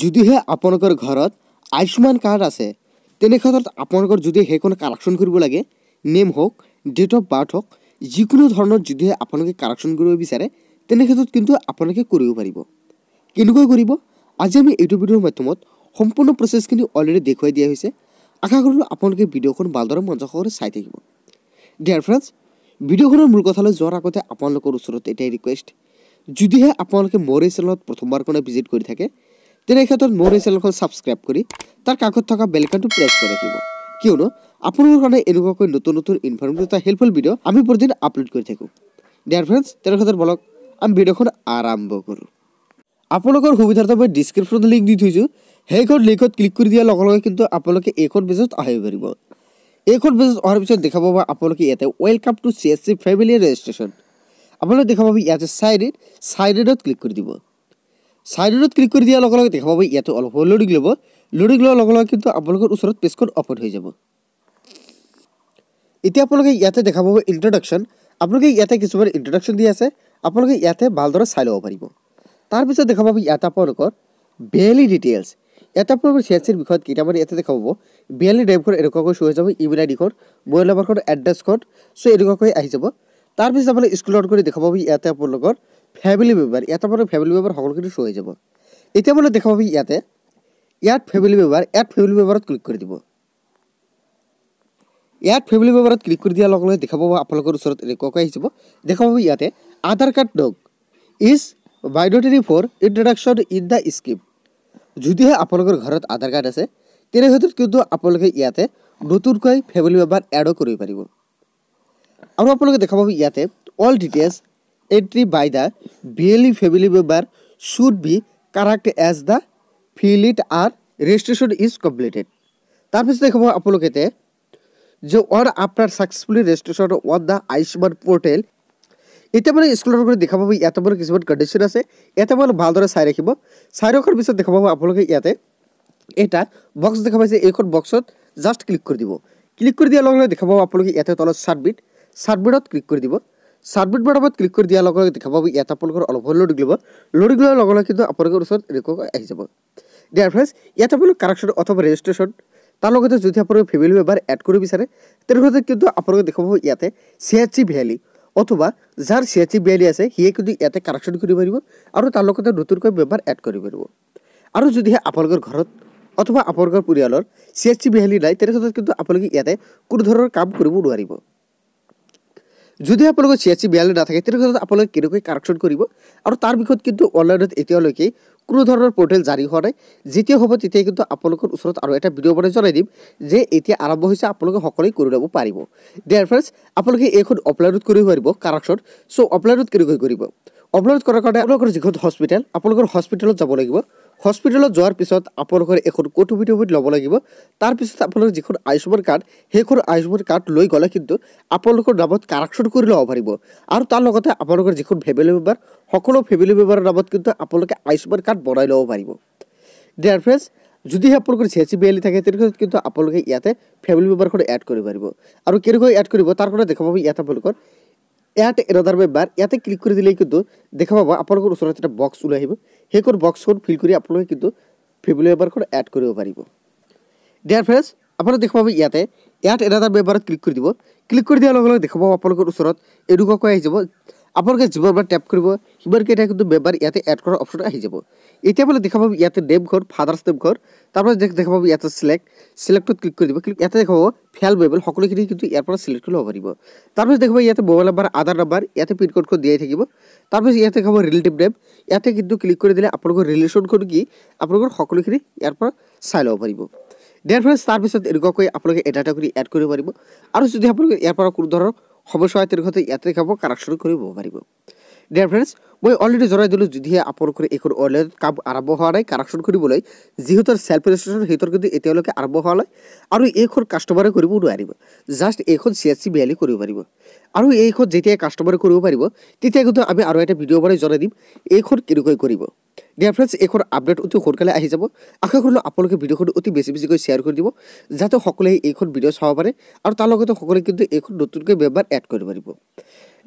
যদিহে আপোনালোকৰ ঘৰত আয়ুষ্মান কাৰ্ড আছে তেনেক্ষেত্ৰত আপোনালোকৰ যদি সেইখন কাৰেকশ্যন কৰিব লাগে নেম হওক ডেট অফ বাৰ্থ হওক যিকোনো ধৰণৰ যদিহে আপোনালোকে কাৰেকশ্যন কৰিব বিচাৰে তেনেক্ষেত্ৰত কিন্তু আপোনালোকে কৰিব পাৰিব কেনেকৈ কৰিব আজি আমি এইটো ভিডিঅ'ৰ মাধ্যমত সম্পূৰ্ণ প্ৰচেছখিনি অলৰেডি দেখুৱাই দিয়া হৈছে আশা কৰিলোঁ আপোনালোকে ভিডিঅ'খন ভালদৰে মঞ্চসহৰে চাই থাকিব ডেয়াৰ ফ্ৰেণ্ডছ ভিডিঅ'খনৰ মূল কথালৈ যোৱাৰ আগতে আপোনালোকৰ ওচৰত এটাই ৰিকুৱেষ্ট যদিহে আপোনালোকে মোৰ এই চেনেলত প্ৰথমবাৰ কাৰণে ভিজিট কৰি থাকে তেনেক্ষেত্ৰত মোৰ এই চেনেলখন ছাবস্ক্ৰাইব কৰি তাৰ কাষত থকা বেলকাটো প্ৰেছ কৰি ৰাখিব কিয়নো আপোনাৰ কাৰণে এনেকুৱাকৈ নতুন নতুন ইনফৰ্মেটিভ এটা হেল্পফুল ভিডিঅ' আমি প্ৰতিদিন আপলোড কৰি থাকোঁ ডেয়াৰ ফ্ৰেণ্ডছ তেনেক্ষেত্ৰত বলক আমি ভিডিঅ'খন আৰম্ভ কৰোঁ আপোনালোকৰ সুবিধাৰ্থে মই ডিছক্ৰিপশ্যনত লিংক দি থৈছোঁ সেইখন লিংকত ক্লিক কৰি দিয়াৰ লগে লগে কিন্তু আপোনালোকে এইখন পেজত আহিব পাৰিব এইখন পেজত অহাৰ পিছত দেখা পাব আপোনালোকে ইয়াতে welcome to C S C family registration আপোনালোকে দেখা পাব ইয়াতে চাইন ইন চাইন ইনত ক্লিক কৰি দিব চাইডত ক্লিক কৰি দিয়াৰ লগে লগে দেখা পাব ইয়াতো অলপ হ'ল লুডিক ল'ব লুডিক লোৱাৰ লগে লগে কিন্তু আপোনালোকৰ ওচৰত পেজখন অপেন হৈ যাব এতিয়া আপোনালোকে ইয়াতে দেখা পাব ইণ্ট্ৰডাকশ্যন আপোনালোকে ইয়াতে কিছুমান ইণ্ট্ৰডাকশ্যন দি আছে আপোনালোকে ইয়াতে ভালদৰে চাই ল'ব পাৰিব তাৰপিছত দেখা পাব ইয়াতে আপোনালোকৰ বেলি ডিটেইলছ ইয়াতে আপোনালোকৰ চি এছ চিৰ বিষয়ত কেইটামান ইয়াতে দেখা পাব বিয়ালি ড্ৰাইভখন এনেকুৱাকৈ শ্ব' হৈ যাব ইমেইল আই ডিখন মোবাইল নম্বৰখন এড্ৰেছখন চ' এনেকুৱাকৈ আহি যাব তাৰপিছত আপোনালোকে স্কুলত গৈ দেখা পাব ইয়াতে আপোনালোকৰ ফেমিলি মেম্বাৰ ইয়াতে মানে ফেমিলি মেম্বাৰ সকলোখিনি শ্ব' হৈ যাব এতিয়া মানে দেখা পাবি ইয়াতে ইয়াত ফেমিলি মেম্বাৰ ইয়াত ফেমিলি মেম্বাৰত ক্লিক কৰি দিব ইয়াত ফেমিলি মেম্বাৰত ক্লিক কৰি দিয়াৰ লগে লগে দেখা পাব আপোনালোকৰ ওচৰত এনেকুৱাকৈ আহি যাব দেখা পাব ইয়াতে আধাৰ কাৰ্ড ডগ ইজ বায়'ডেটেৰী for introduction in the scheme যদিহে আপোনালোকৰ ঘৰত আধাৰ কাৰ্ড আছে তেনেহ'লে কিন্তু আপোনালোকে ইয়াতে নতুনকৈ ফেমিলি মেম্বাৰ এডো কৰিব পাৰিব আৰু আপোনালোকে দেখা পাব ইয়াতে all details entry by the BLE family member should be correct as the field or registration is completed. তারপর দেখব আপনাদেরকে যে or after successfully registration on the Ayushman portal এতিয়া মানে স্কুলৰ পৰা দেখা পাব ইয়াতে মানে কিছুমান কণ্ডিশ্যন আছে ইয়াতে মানে ভালদৰে চাই ৰাখিব চাই ৰখাৰ পিছত দেখা পাব আপোনালোকে ইয়াতে এটা বক্স দেখা পাইছে এইখন বক্সত জাষ্ট ক্লিক কৰি দিব ক্লিক কৰি দিয়াৰ লগে লগে দেখা পাব আপোনালোকে ইয়াতে তলত ছাবমিট ছাবমিটত ক্লিক কৰি দিব চাবমিট বাটনত ক্লিক কৰি দিয়াৰ লগে লগে দেখা পাব ইয়াত আপোনালোকৰ অলপ হ'লেও লৈ দিব লৈ দিয়াৰ লগে লগে কিন্তু আপোনালোকৰ ওচৰত ৰেকৰ্ড আহি যাব দিয়াৰ ফ্ৰেছ ইয়াত আপোনালোক কাৰেকশ্যন অথবা ৰেজিষ্ট্ৰেশ্যন তাৰ লগতে যদি আপোনালোকে ফেমিলি মেম্বাৰ এড কৰিব বিচাৰে তেনেহ'লে কিন্তু আপোনালোকে দেখা পাব ইয়াতে চি এইচ চি ভেলি অথবা যাৰ চি এইচ চি ভেলি আছে সিয়ে কিন্তু ইয়াতে কাৰেকশ্যন কৰিব পাৰিব আৰু তাৰ লগতে নতুনকৈ মেম্বাৰ এড কৰিব আৰু যদিহে আপোনালোকৰ ঘৰত অথবা আপোনালোকৰ পৰিয়ালৰ চি চি ভেলি নাই তেনেহ'লে কিন্তু আপোনালোকে ইয়াতে কোনো ধৰণৰ কাম কৰিব নোৱাৰিব যদি আপোনালোকৰ চি এছ চি বিয়ালৈ নাথাকে তেনেহ'লে আপোনালোকে কেনেকৈ কাৰেকশ্যন কৰিব আৰু তাৰ বিষয়ত কিন্তু অনলাইনত এতিয়ালৈকে কোনো ধৰণৰ পৰ্টেল জাৰি হোৱা নাই যেতিয়া হ'ব তেতিয়া কিন্তু আপোনালোকৰ ওচৰত আৰু এটা ভিডিঅ' বনাই জনাই দিম যে এতিয়া আৰম্ভ হৈছে আপোনালোকে সকলোৱে কৰি ল'ব পাৰিব দিয়াৰ ফ্ৰেণ্ডছ আপোনালোকে এইখন অফলাইনত কৰিব পাৰিব কাৰেকশ্যন চ' অফলাইনত কেনেকৈ কৰিব অফলাইনত কৰাৰ কাৰণে আপোনালোকৰ যিখন হস্পিটেল আপোনালোকৰ হস্পিটেলত যাব লাগিব হস্পিটেলত যোৱাৰ পিছত আপোনালোকৰ এখন কৌটুবিধবিত ল'ব লাগিব তাৰপিছত আপোনালোকৰ যিখন আয়ুষ্মান কাৰ্ড সেইখন আয়ুষ্মান কাৰ্ড লৈ গ'লে কিন্তু আপোনালোকৰ নামত কাৰেকশ্যন কৰি ল'ব পাৰিব আৰু তাৰ লগতে আপোনালোকৰ যিখন ফেমিলি মেম্বাৰ সকলো ফেমিলি মেম্বাৰৰ নামত কিন্তু আপোনালোকে আয়ুষ্মান কাৰ্ড বনাই ল'ব পাৰিব ডিয়াৰ ফ্ৰেণ্ডছ যদিহে আপোনালোকৰ C S C B L E থাকে তেনেকুৱা কিন্তু আপোনালোকে ইয়াতে ফেমিলি মেম্বাৰখন এড কৰিব পাৰিব আৰু কেনেকৈ এড কৰিব তাৰ কাৰণে দেখা ইয়াত আপোনালোকৰ ইয়াত এৰাদাৰ বাবে বাৰ ইয়াতে ক্লিক কৰি দিলে কিন্তু দেখা পাব আপোনালোকৰ ওচৰত এটা বক্স ওলাই আহিব সেই বক্সখন ফিল কৰি আপোনালোকে কিন্তু ফেব্ৰুৱাৰী এবাৰখন এড কৰিব পাৰিব ডিয়াৰ ফ্ৰেণ্ডছ আপোনালোকে দেখা পাব ইয়াতে ইয়াত এৰাদাৰ বাবে বাৰত ক্লিক কৰি দিব ক্লিক কৰি দিয়াৰ লগে লগে দেখা পাব আপোনালোকৰ ওচৰত কৈ আহি যাব আপোনালোকে যিবাৰ টেপ কৰিব সিমানকেইটাই কিন্তু মেম্বাৰ ইয়াতে এড কৰাৰ অপশ্যনটো আহি যাব এতিয়া বোলে দেখা পাব ইয়াতে নেম ঘৰ ফাদাৰ্ছ নেম ঘৰ তাৰপৰা দেখা পাব ইয়াতে চিলেক্ট চিলেক্টত ক্লিক কৰি দিব কিন্তু ইয়াতে দেখা পাব ফেল মেবেল সকলোখিনি কিন্তু ইয়াৰ পৰা চিলেক্ট কৰি ল'ব পাৰিব তাৰপিছত দেখা পাব ইয়াতে মোবাইল নাম্বাৰ আধাৰ নাম্বাৰ ইয়াতে পিনক'ডখন দিয়াই থাকিব তাৰপিছত ইয়াতে দেখা পাব ৰিলেটিভ নেম ইয়াতে কিন্তু ক্লিক কৰি দিলে আপোনালোকৰ ৰিলেশ্যনখন কি আপোনালোকৰ সকলোখিনি ইয়াৰ পৰা চাই ল'ব পাৰিব দিয়াৰ ফলত তাৰপিছত এনেকুৱাকৈ আপোনালোকে এটা এটা কৰি এড কৰিব পাৰিব আৰু যদি আপোনালোকে ইয়াৰ পৰা কোনো ধৰণৰ সময়ছোৱাই তেনেকুৱা ইয়াতে খাব কাৰেকশ্যন কৰিব পাৰিব ডিয়াৰ ফ্ৰেণ্ডছ মই অলৰেডি জনাই দিলোঁ যদিহে আপোনালোকৰ এইখন অনলাইনত কাম আৰম্ভ হোৱা নাই কাৰেকশ্যন কৰিবলৈ যিহেতু চেল্ফ ৰেজিষ্ট্ৰেশ্যন সেইটোৰ কিন্তু এতিয়ালৈকে আৰম্ভ হোৱা নাই আৰু এইখন কাষ্টমাৰে কৰিব নোৱাৰিব জাষ্ট এইখন চি এছ চি বিয়ালি কৰিব পাৰিব আৰু এইখন যেতিয়াই কাষ্টমাৰে কৰিব পাৰিব তেতিয়া কিন্তু আমি আৰু এটা ভিডিঅ' বনাই জনাই দিম এইখন কেনেকৈ কৰিব ডিয়াৰ ফ্ৰেণ্ডছ এইখন আপডেট অতি সোনকালে আহি যাব আশা কৰিলোঁ আপোনালোকে ভিডিঅ'খন অতি বেছি বেছিকৈ শ্বেয়াৰ কৰি দিব যাতে সকলোৱে এইখন ভিডিঅ' চাব পাৰে আৰু তাৰ লগতে সকলোৱে কিন্তু এইখন নতুনকৈ মেম্বাৰ এড কৰিব পাৰিব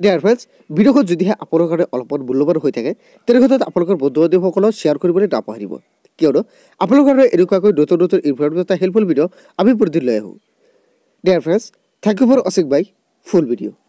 ডিয়াৰ ফ্ৰেণ্ডছ ভিডিঅ'খন যদিহে আপোনাৰ কাৰণে অলপমান মূল্যৱান হৈ থাকে তেনেক্ষেত্ৰত আপোনালোকৰ বন্ধু বান্ধৱসকলক শ্বেয়াৰ কৰিবলৈ নাপাহৰিব কিয়নো আপোনালোকৰ কাৰণে এনেকুৱাকৈ নতুন নতুন ইনফৰ্মেশ্যন এটা হেল্পফুল ভিডিঅ' আমি প্ৰতিদিন লৈ আহোঁ dear friends thank you for অশিক বাই ফুল ভিডিঅ'